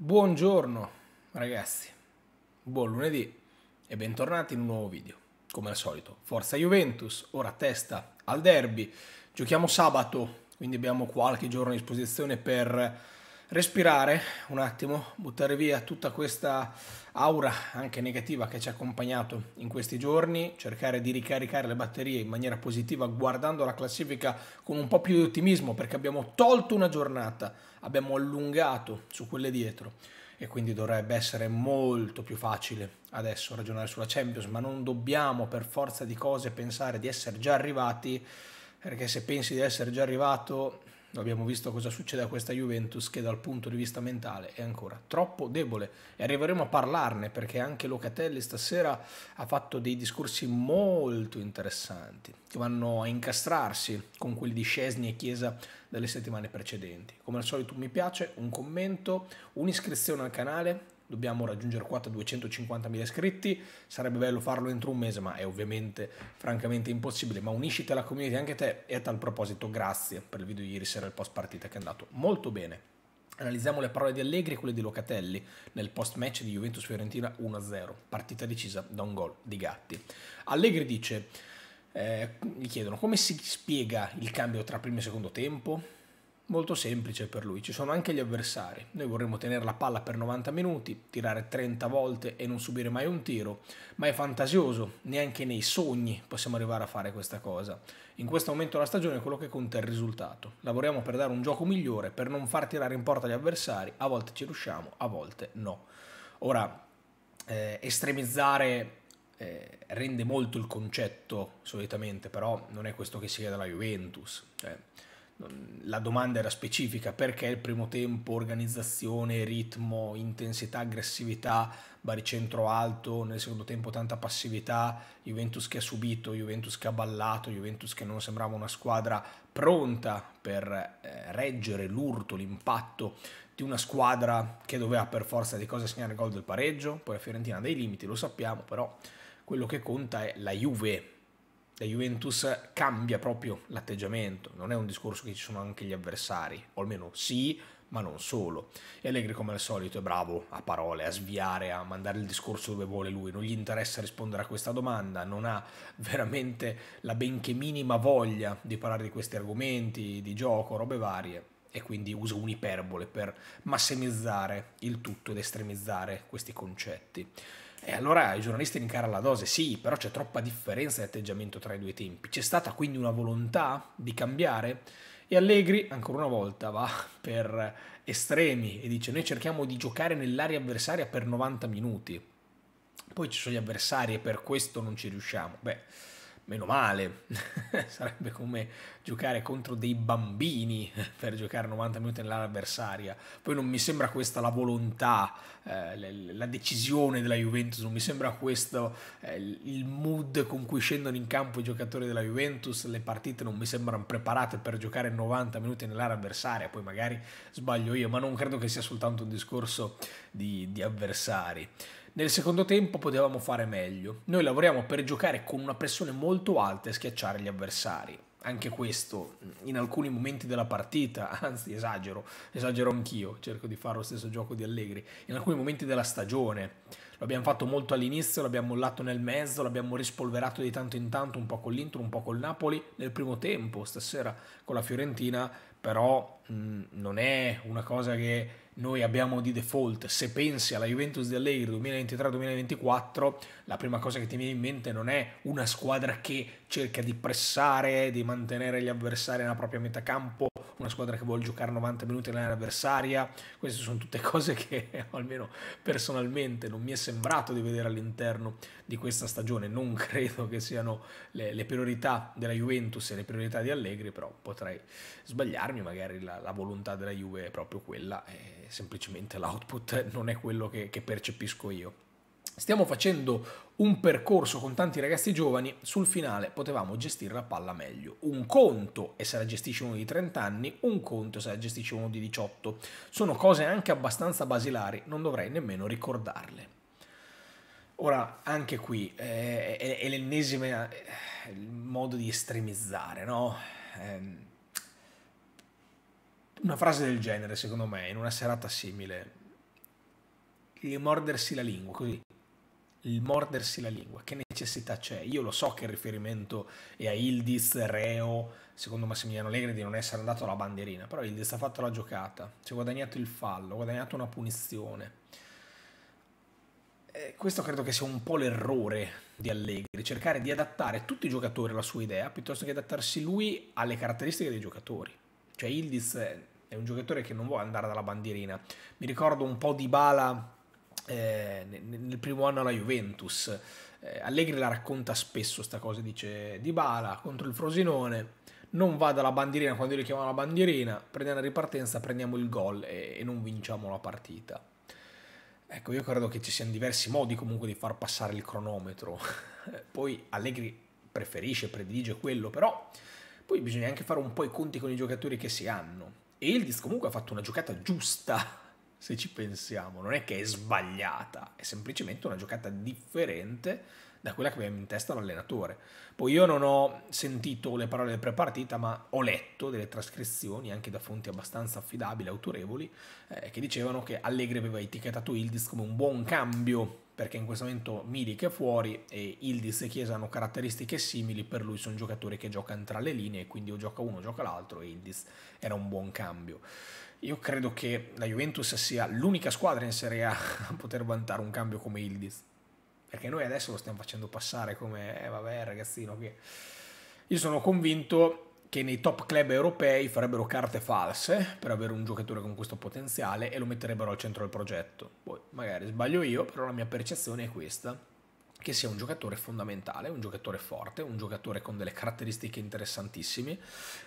Buongiorno ragazzi, buon lunedì e bentornati in un nuovo video. Come al solito, Forza Juventus, ora testa al derby, giochiamo sabato, quindi abbiamo qualche giorno a disposizione per respirare un attimo, buttare via tutta questa aura anche negativa che ci ha accompagnato in questi giorni, cercare di ricaricare le batterie in maniera positiva guardando la classifica con un po' più di ottimismo perché abbiamo tolto una giornata, abbiamo allungato su quelle dietro e quindi dovrebbe essere molto più facile adesso ragionare sulla Champions, ma non dobbiamo per forza di cose pensare di essere già arrivati perché se pensi di essere già arrivato Abbiamo visto cosa succede a questa Juventus che dal punto di vista mentale è ancora troppo debole e arriveremo a parlarne perché anche Locatelli stasera ha fatto dei discorsi molto interessanti che vanno a incastrarsi con quelli di Scesni e Chiesa delle settimane precedenti. Come al solito mi piace, un commento, un'iscrizione al canale dobbiamo raggiungere quota 250.000 iscritti, sarebbe bello farlo entro un mese, ma è ovviamente francamente impossibile, ma unisciti alla community anche te e a tal proposito grazie per il video di ieri sera il post partita che è andato molto bene. Analizziamo le parole di Allegri e quelle di Locatelli nel post match di Juventus Fiorentina 1-0, partita decisa da un gol di Gatti. Allegri dice eh, gli chiedono come si spiega il cambio tra primo e secondo tempo? molto semplice per lui, ci sono anche gli avversari. Noi vorremmo tenere la palla per 90 minuti, tirare 30 volte e non subire mai un tiro, ma è fantasioso, neanche nei sogni possiamo arrivare a fare questa cosa. In questo momento della stagione quello che conta è il risultato. Lavoriamo per dare un gioco migliore, per non far tirare in porta gli avversari, a volte ci riusciamo, a volte no. Ora, eh, estremizzare eh, rende molto il concetto solitamente, però non è questo che si chiede alla Juventus. Cioè, la domanda era specifica perché il primo tempo organizzazione, ritmo, intensità, aggressività, baricentro alto, nel secondo tempo tanta passività, Juventus che ha subito, Juventus che ha ballato, Juventus che non sembrava una squadra pronta per eh, reggere l'urto, l'impatto di una squadra che doveva per forza di cose segnare il gol del pareggio, poi la Fiorentina ha dei limiti, lo sappiamo, però quello che conta è la Juve la Juventus cambia proprio l'atteggiamento, non è un discorso che ci sono anche gli avversari, o almeno sì, ma non solo. E Allegri come al solito è bravo a parole, a sviare, a mandare il discorso dove vuole lui, non gli interessa rispondere a questa domanda, non ha veramente la benché minima voglia di parlare di questi argomenti, di gioco, robe varie e quindi usa un'iperbole per massimizzare il tutto ed estremizzare questi concetti. E allora i giornalisti rincarano la dose, sì, però c'è troppa differenza di atteggiamento tra i due tempi. C'è stata quindi una volontà di cambiare? E Allegri, ancora una volta, va per estremi e dice noi cerchiamo di giocare nell'area avversaria per 90 minuti. Poi ci sono gli avversari e per questo non ci riusciamo. Beh, meno male, sarebbe come giocare contro dei bambini per giocare 90 minuti nell'area avversaria. Poi non mi sembra questa la volontà, eh, la decisione della Juventus, non mi sembra questo eh, il mood con cui scendono in campo i giocatori della Juventus, le partite non mi sembrano preparate per giocare 90 minuti nell'area avversaria, poi magari sbaglio io, ma non credo che sia soltanto un discorso di, di avversari. Nel secondo tempo potevamo fare meglio. Noi lavoriamo per giocare con una pressione molto alta e schiacciare gli avversari. Anche questo in alcuni momenti della partita, anzi esagero, esagero anch'io, cerco di fare lo stesso gioco di Allegri, in alcuni momenti della stagione. L'abbiamo fatto molto all'inizio, l'abbiamo mollato nel mezzo, l'abbiamo rispolverato di tanto in tanto, un po' con l'Inter, un po' col Napoli nel primo tempo, stasera con la Fiorentina, però mh, mm, non è una cosa che noi abbiamo di default, se pensi alla Juventus di Allegri 2023-2024, la prima cosa che ti viene in mente non è una squadra che cerca di pressare, di mantenere gli avversari nella propria metà campo, una squadra che vuole giocare 90 minuti nell'area avversaria, queste sono tutte cose che almeno personalmente non mi è sembrato di vedere all'interno di questa stagione, non credo che siano le, le, priorità della Juventus e le priorità di Allegri, però potrei sbagliarmi, magari la, la volontà della Juve è proprio quella, semplicemente l'output non è quello che, che percepisco io. Stiamo facendo un percorso con tanti ragazzi giovani, sul finale potevamo gestire la palla meglio. Un conto e se la gestisce uno di 30 anni, un conto è se la gestisce uno di 18. Sono cose anche abbastanza basilari, non dovrei nemmeno ricordarle. Ora, anche qui eh, è, è l'ennesima eh, modo di estremizzare, no? Eh, una frase del genere, secondo me, in una serata simile, di mordersi la lingua così il mordersi la lingua, che necessità c'è? Io lo so che il riferimento è a Ildiz, Reo, secondo Massimiliano Allegri di non essere andato alla bandierina, però Ildiz ha fatto la giocata, si è guadagnato il fallo, ha guadagnato una punizione. E eh, questo credo che sia un po' l'errore di Allegri, cercare di adattare tutti i giocatori alla sua idea, piuttosto che adattarsi lui alle caratteristiche dei giocatori. Cioè Ildiz è un giocatore che non vuole andare dalla bandierina. Mi ricordo un po' di Bala eh, nel primo anno alla Juventus. Eh, Allegri la racconta spesso questa cosa, dice Di Bala contro il Frosinone, non vada la bandierina quando gli le chiamano la bandierina, prendiamo la ripartenza, prendiamo il gol e, e non vinciamo la partita. Ecco, io credo che ci siano diversi modi comunque di far passare il cronometro. Poi Allegri preferisce, predilige quello, però poi bisogna anche fare un po' i conti con i giocatori che si hanno. E Ildis comunque ha fatto una giocata giusta se ci pensiamo, non è che è sbagliata, è semplicemente una giocata differente da quella che abbiamo in testa l'allenatore. Poi io non ho sentito le parole del prepartita, ma ho letto delle trascrizioni anche da fonti abbastanza affidabili, autorevoli, eh, che dicevano che Allegri aveva etichettato Ildis come un buon cambio, perché in questo momento Milik è fuori e Ildis e Chiesa hanno caratteristiche simili, per lui sono giocatori che giocano tra le linee, quindi o gioca uno o gioca l'altro, e Ildis era un buon cambio. Io credo che la Juventus sia l'unica squadra in Serie A a poter vantare un cambio come Ildiz. Perché noi adesso lo stiamo facendo passare come, eh, vabbè ragazzino, che... Io sono convinto che nei top club europei farebbero carte false per avere un giocatore con questo potenziale e lo metterebbero al centro del progetto. Poi magari sbaglio io, però la mia percezione è questa che sia un giocatore fondamentale, un giocatore forte, un giocatore con delle caratteristiche interessantissime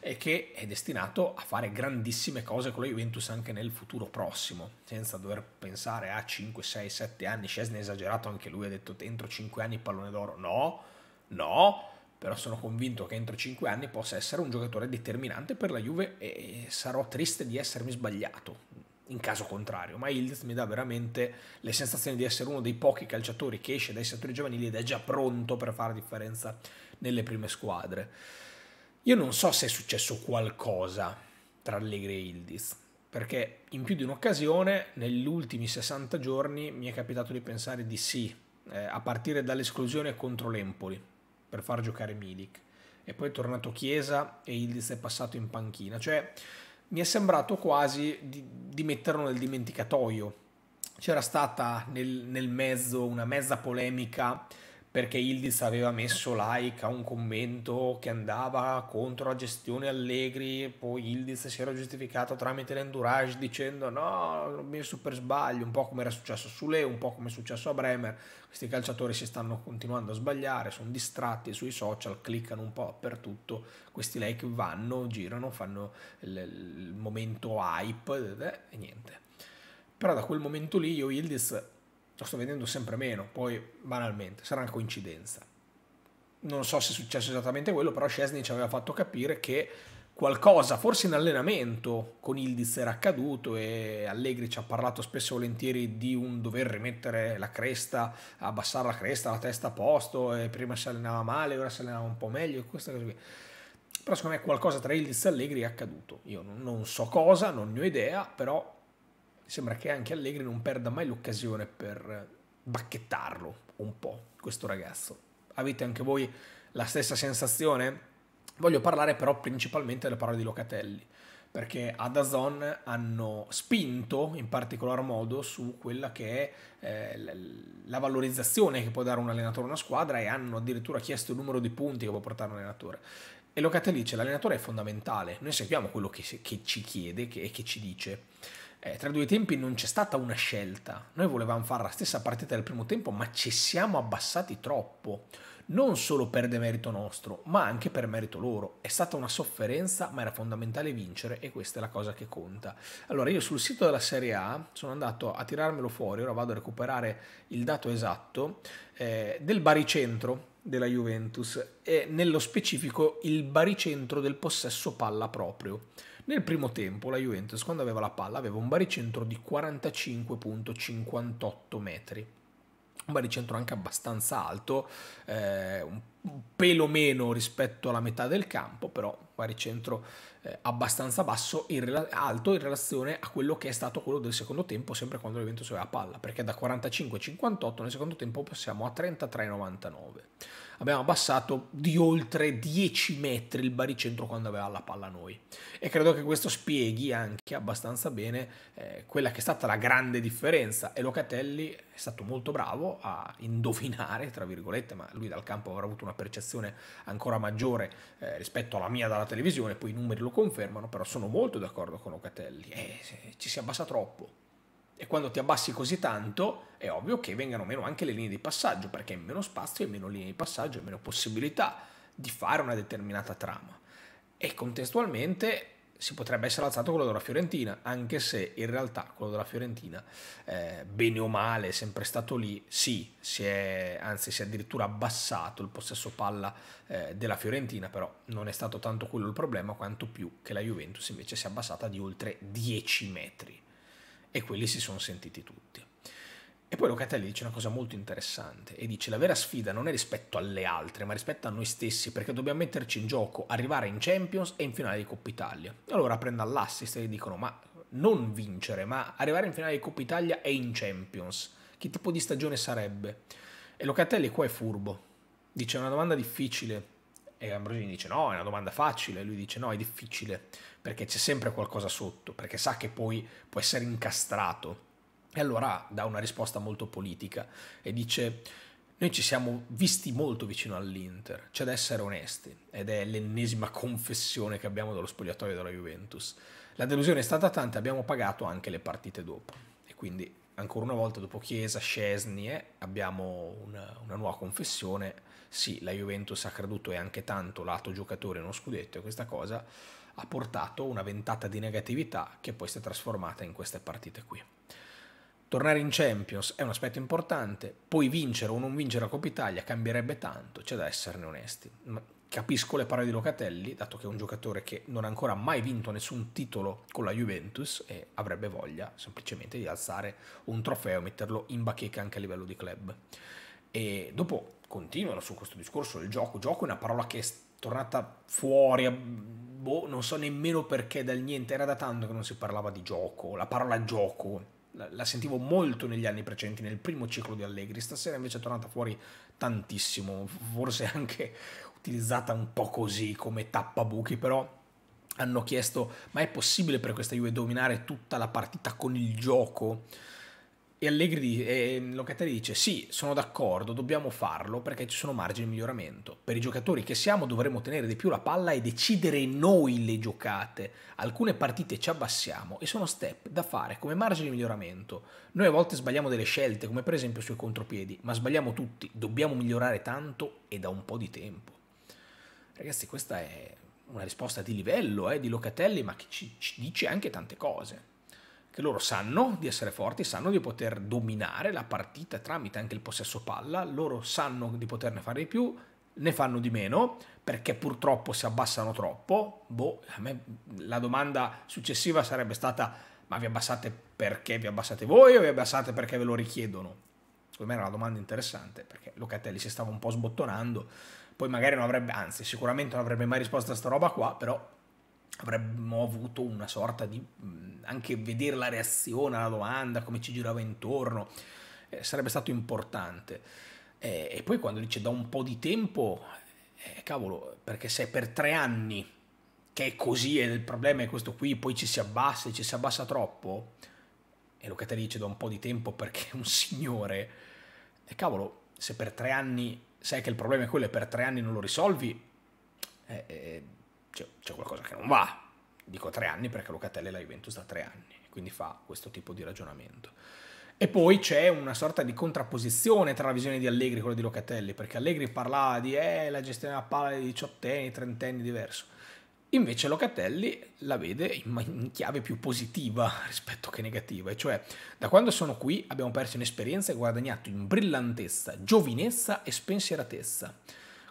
e che è destinato a fare grandissime cose con la Juventus anche nel futuro prossimo, senza dover pensare a 5, 6, 7 anni. Scesne ha esagerato, anche lui ha detto entro 5 anni pallone d'oro. No, no, però sono convinto che entro 5 anni possa essere un giocatore determinante per la Juve e sarò triste di essermi sbagliato in caso contrario, ma Ildiz mi dà veramente le sensazioni di essere uno dei pochi calciatori che esce dai settori giovanili ed è già pronto per fare differenza nelle prime squadre. Io non so se è successo qualcosa tra Allegri e Ildiz, perché in più di un'occasione negli ultimi 60 giorni mi è capitato di pensare di sì, eh, a partire dall'esclusione contro l'Empoli per far giocare Milik e poi è tornato Chiesa e Ildiz è passato in panchina, cioè mi è sembrato quasi di, di metterlo nel dimenticatoio. C'era stata nel, nel mezzo una mezza polemica perché Ildiz aveva messo like a un commento che andava contro la gestione Allegri, poi Ildiz si era giustificato tramite l'entourage dicendo no, l'ho messo per sbaglio, un po' come era successo su Leo, un po' come è successo a Bremer, questi calciatori si stanno continuando a sbagliare, sono distratti sui social, cliccano un po' dappertutto, questi like vanno, girano, fanno il, momento hype eh, e niente. Però da quel momento lì io Ildiz lo sto vedendo sempre meno, poi banalmente, sarà una coincidenza. Non so se è successo esattamente quello, però Scesni ci aveva fatto capire che qualcosa, forse in allenamento, con Ildiz era accaduto e Allegri ci ha parlato spesso e volentieri di un dover rimettere la cresta, abbassare la cresta, la testa a posto, e prima si allenava male, ora si allenava un po' meglio, e questa cosa qui. Però secondo me qualcosa tra Ildiz e Allegri è accaduto. Io non so cosa, non ne ho idea, però mi sembra che anche Allegri non perda mai l'occasione per bacchettarlo un po', questo ragazzo. Avete anche voi la stessa sensazione? Voglio parlare però principalmente delle parole di Locatelli, perché ad Azon hanno spinto in particolar modo su quella che è eh, la valorizzazione che può dare un allenatore a una squadra e hanno addirittura chiesto il numero di punti che può portare un allenatore. E Locatelli dice l'allenatore è fondamentale, noi seguiamo quello che, ci chiede e che ci dice eh, tra i due tempi non c'è stata una scelta. Noi volevamo fare la stessa partita del primo tempo, ma ci siamo abbassati troppo. Non solo per demerito nostro, ma anche per merito loro. È stata una sofferenza, ma era fondamentale vincere e questa è la cosa che conta. Allora, io sul sito della Serie A sono andato a tirarmelo fuori, ora vado a recuperare il dato esatto, eh, del baricentro della Juventus e nello specifico il baricentro del possesso palla proprio. Nel primo tempo la Juventus quando aveva la palla aveva un baricentro di 45.58 metri, un baricentro anche abbastanza alto, eh, un un pelo meno rispetto alla metà del campo, però baricentro eh, abbastanza basso, in rela- alto in relazione a quello che è stato quello del secondo tempo, sempre quando l'evento si aveva palla, perché da 45-58 nel secondo tempo passiamo a 33-99. Abbiamo abbassato di oltre 10 metri il baricentro quando aveva la palla noi. E credo che questo spieghi anche abbastanza bene eh, quella che è stata la grande differenza. E Locatelli è stato molto bravo a indovinare, tra virgolette, ma lui dal campo avrà avuto una una percezione ancora maggiore eh, rispetto alla mia dalla televisione, poi i numeri lo confermano, però sono molto d'accordo con Locatelli, eh, ci si abbassa troppo. E quando ti abbassi così tanto è ovvio che vengano meno anche le linee di passaggio, perché hai meno spazio, e meno linee di passaggio, e meno possibilità di fare una determinata trama. E contestualmente si potrebbe essere alzato quello della Fiorentina, anche se in realtà quello della Fiorentina, eh, bene o male, è sempre stato lì, sì, si è, anzi si è addirittura abbassato il possesso palla eh, della Fiorentina, però non è stato tanto quello il problema, quanto più che la Juventus invece si è abbassata di oltre 10 metri e quelli si sono sentiti tutti. E poi Locatelli dice una cosa molto interessante e dice la vera sfida non è rispetto alle altre ma rispetto a noi stessi perché dobbiamo metterci in gioco, arrivare in Champions e in finale di Coppa Italia. Allora prendo all'assist e gli dicono ma non vincere ma arrivare in finale di Coppa Italia e in Champions. Che tipo di stagione sarebbe? E Locatelli qua è furbo. Dice è una domanda difficile e Ambrosini dice no, è una domanda facile. lui dice no, è difficile perché c'è sempre qualcosa sotto perché sa che poi può essere incastrato e allora dà una risposta molto politica e dice noi ci siamo visti molto vicino all'Inter, c'è da essere onesti ed è l'ennesima confessione che abbiamo dallo spogliatoio della Juventus. La delusione è stata tanta, abbiamo pagato anche le partite dopo e quindi ancora una volta dopo Chiesa, Scesni eh, abbiamo una, una nuova confessione. Sì, la Juventus ha creduto e anche tanto lato giocatore in uno scudetto e questa cosa ha portato una ventata di negatività che poi si è trasformata in queste partite qui tornare in Champions è un aspetto importante, poi vincere o non vincere la Coppa Italia cambierebbe tanto, c'è da esserne onesti. Ma capisco le parole di Locatelli, dato che è un giocatore che non ha ancora mai vinto nessun titolo con la Juventus e avrebbe voglia semplicemente di alzare un trofeo e metterlo in bacheca anche a livello di club. E dopo continuano su questo discorso del gioco, gioco è una parola che è tornata fuori, boh, non so nemmeno perché dal niente, era da tanto che non si parlava di gioco, la parola gioco la sentivo molto negli anni precedenti, nel primo ciclo di Allegri, stasera invece è tornata fuori tantissimo, forse anche utilizzata un po' così come tappabuchi, però hanno chiesto ma è possibile per questa Juve dominare tutta la partita con il gioco? E Allegri e Locatelli dice sì, sono d'accordo, dobbiamo farlo perché ci sono margini di miglioramento. Per i giocatori che siamo dovremo tenere di più la palla e decidere noi le giocate. Alcune partite ci abbassiamo e sono step da fare come margine di miglioramento. Noi a volte sbagliamo delle scelte, come per esempio sui contropiedi, ma sbagliamo tutti, dobbiamo migliorare tanto e da un po' di tempo. Ragazzi, questa è una risposta di livello eh, di Locatelli, ma che ci, ci dice anche tante cose che loro sanno di essere forti, sanno di poter dominare la partita tramite anche il possesso palla, loro sanno di poterne fare di più, ne fanno di meno perché purtroppo si abbassano troppo. Boh, a me la domanda successiva sarebbe stata: ma vi abbassate perché vi abbassate voi o vi abbassate perché ve lo richiedono? Secondo me era una domanda interessante perché Locatelli si stava un po' sbottonando, poi magari non avrebbe, anzi, sicuramente non avrebbe mai risposto a sta roba qua, però avremmo avuto una sorta di mm, anche vedere la reazione alla domanda, come ci girava intorno, eh, sarebbe stato importante. Eh, e poi quando dice da un po' di tempo, eh, cavolo, perché se è per tre anni che è così e il problema è questo qui, poi ci si abbassa e ci si abbassa troppo, e Locatelli dice da un po' di tempo perché è un signore, e cavolo, se per tre anni sai che il problema è quello e per tre anni non lo risolvi, eh, eh c'è qualcosa che non va. Dico tre anni perché Locatelli è la Juventus da tre anni, quindi fa questo tipo di ragionamento. E poi c'è una sorta di contrapposizione tra la visione di Allegri e quella di Locatelli, perché Allegri parlava di eh, la gestione della palla dei diciottenni, trentenni, diverso. Invece Locatelli la vede in, chiave più positiva rispetto che negativa, e cioè da quando sono qui abbiamo perso in esperienza e guadagnato in brillantezza, giovinezza e spensieratezza.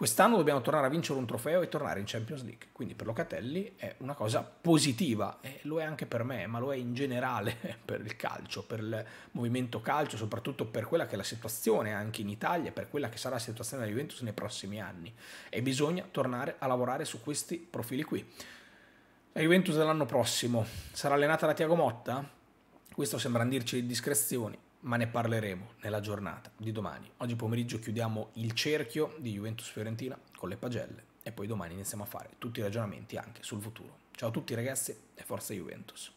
Quest'anno dobbiamo tornare a vincere un trofeo e tornare in Champions League. Quindi per Locatelli è una cosa positiva, e lo è anche per me, ma lo è in generale per il calcio, per il movimento calcio, soprattutto per quella che è la situazione anche in Italia, per quella che sarà la situazione della Juventus nei prossimi anni. E bisogna tornare a lavorare su questi profili qui. La Juventus dell'anno prossimo sarà allenata da Tiago Motta? Questo sembra dirci discrezioni ma ne parleremo nella giornata di domani. Oggi pomeriggio chiudiamo il cerchio di Juventus Fiorentina con le pagelle e poi domani iniziamo a fare tutti i ragionamenti anche sul futuro. Ciao a tutti ragazzi e forza Juventus.